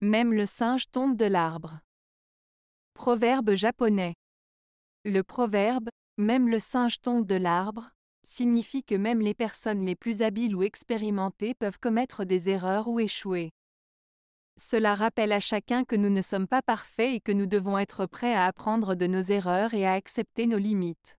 Même le singe tombe de l'arbre. Proverbe japonais. Le proverbe, même le singe tombe de l'arbre, signifie que même les personnes les plus habiles ou expérimentées peuvent commettre des erreurs ou échouer. Cela rappelle à chacun que nous ne sommes pas parfaits et que nous devons être prêts à apprendre de nos erreurs et à accepter nos limites.